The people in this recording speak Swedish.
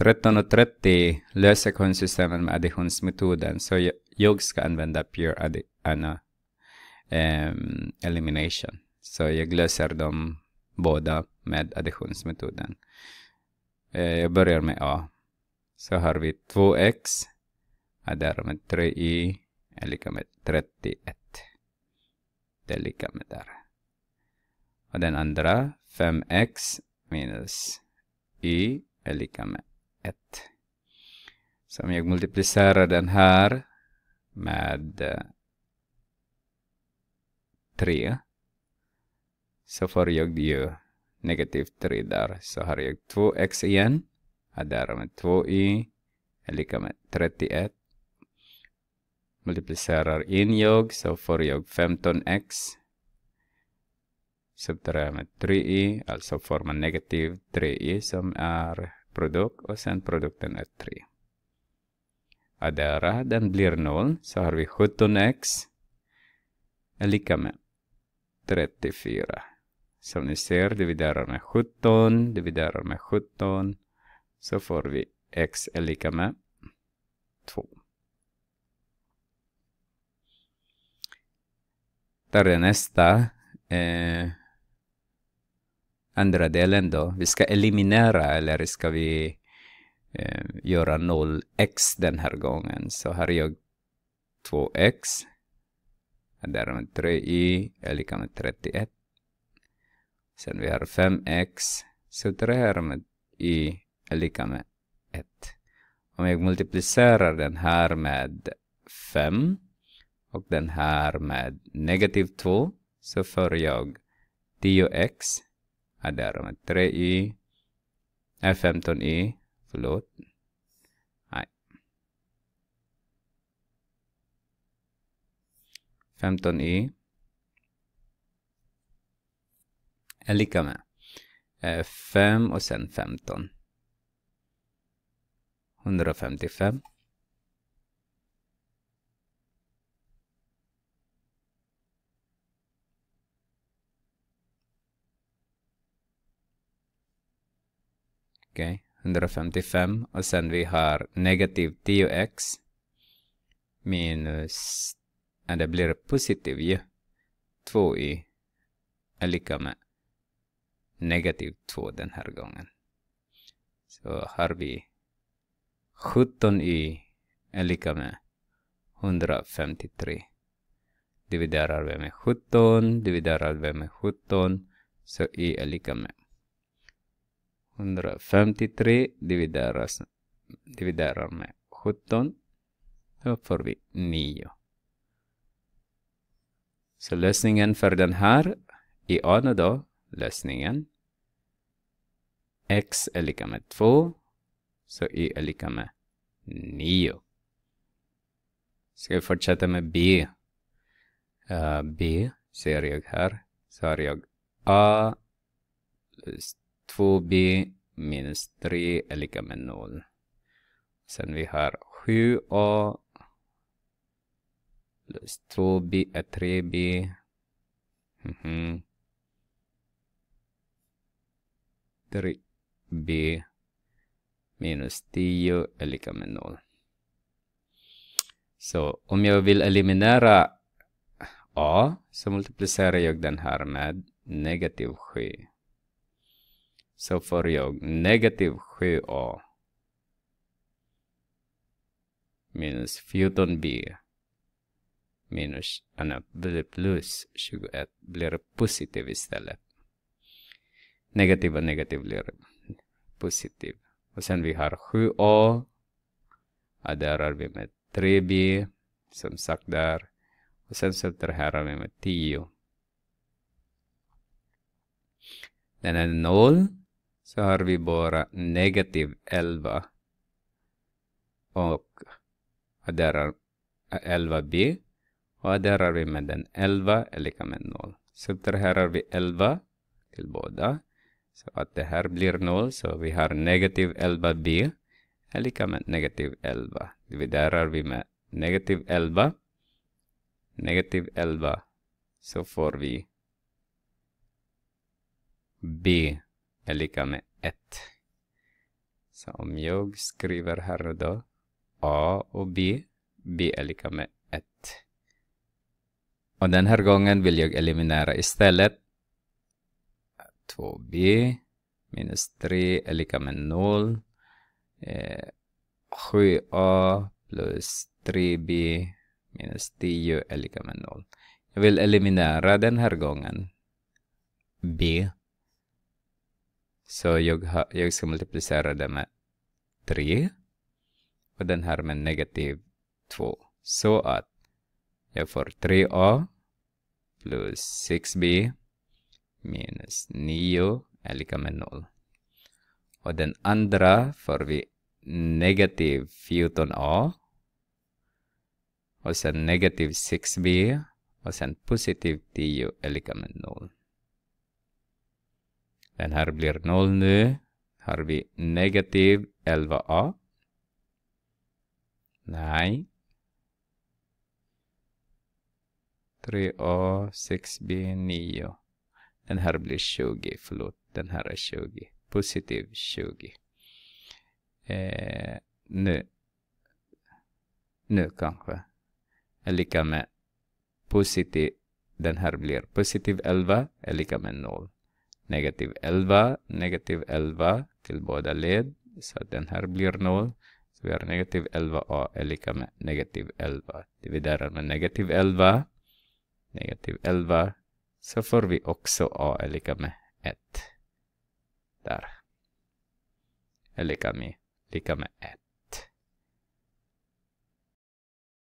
13.30 löser konsystemet med additionsmetoden. Så jag ska använda pure Anna um, elimination. Så jag löser dem båda med additionsmetoden. Uh, jag börjar med A. Så har vi 2x adderar med 3 Y. är lika med 31. Det är lika med där. Och den andra 5x minus Y är lika med 1. Så om jag multiplicerar den här med 3 eh, så får jag ju negativ 3 där. Så har jag 2x igen. Adderar med 2 y är lika med 31. Multiplicerar in jag så får jag 15x. Subtraherar med 3 y alltså får man negativ 3 y som är produkt och sen produkten är 3. Addera, den blir 0. Så har vi 17x är lika med 34. Som ni ser, dividerar med 17, dividerar med 17. Så får vi x är lika med 2. Där är nästa. Eh, andra delen då. Vi ska eliminera eller ska vi eh, göra 0x den här gången. Så här är jag 2x. Därmed 3y är lika med 31. Sen vi har 5x. Så 3 här med y är lika med 1. Om jag multiplicerar den här med 5 och den här med negativ 2 så får jag 10x Ada ramat 3i, F15i, förlåt. Nej. i är lika med 5 eh, och sen 15. 155. Okej, okay. 155 och sen vi har negativ 10x minus, ja, det blir positiv ju. 2y är lika med negativ 2 den här gången. Så har vi 17y är lika med 153. Dividerar vi med 17, dividerar vi med 17, så y är lika med 153 divideras, dividerar med 17. Då får vi 9. Så lösningen för den här i A då, lösningen. X är lika med 2. Så Y är lika med 9. Ska vi fortsätta med B. Uh, B ser jag här. Så har jag A plus 2b minus 3 är lika med 0. Sen vi har 7a plus 2b är 3b. Mm -hmm. 3b minus 10 är lika med 0. Så om jag vill eliminera a så multiplicerar jag den här med negativ 7 så får jag negativ 7a minus 14b minus annat blir plus 21 blir positiv istället. Negativ och negativ blir positiv. Och sen vi har 7a. och där har vi med 3b som sagt där. Och sen subtraherar vi med 10. Den är 0 så har vi bara negativ 11 och adderar är 11b och adderar vi med den 11 är lika med 0. Subtraherar vi 11 till båda så att det här blir 0 så vi har negativ 11b är lika med negativ 11. Dividerar vi med negativ 11 negativ 11 så får vi b är lika med 1. Så om jag skriver här då A och B, B är lika med 1. Och den här gången vill jag eliminera istället 2b minus 3 är lika med 0. 7a eh, plus 3b minus 10 är lika med 0. Jag vill eliminera den här gången b så jag, ha, jag ska multiplicera det med 3 och den här med negativ 2. Så att jag får 3a plus 6b minus 9 är lika med 0. Och den andra får vi negativ 14a och sen negativ 6b och sen positiv 10 är lika med 0. Den här blir 0 nu. Har vi negativ 11a? Nej. 3a, 6b, 9. Den här blir 20. Förlåt, den här är 20. Positiv 20. Eh, nu. Nu kanske. Är lika med positiv. Den här blir positiv 11 är lika med 0 negativ 11, negativ 11 till båda led. Så att den här blir 0. Så vi har negativ 11a är lika med negativ 11. Dividerar med negativ 11, negativ 11, så får vi också a är lika med 1. Där. Är lika med, lika med 1.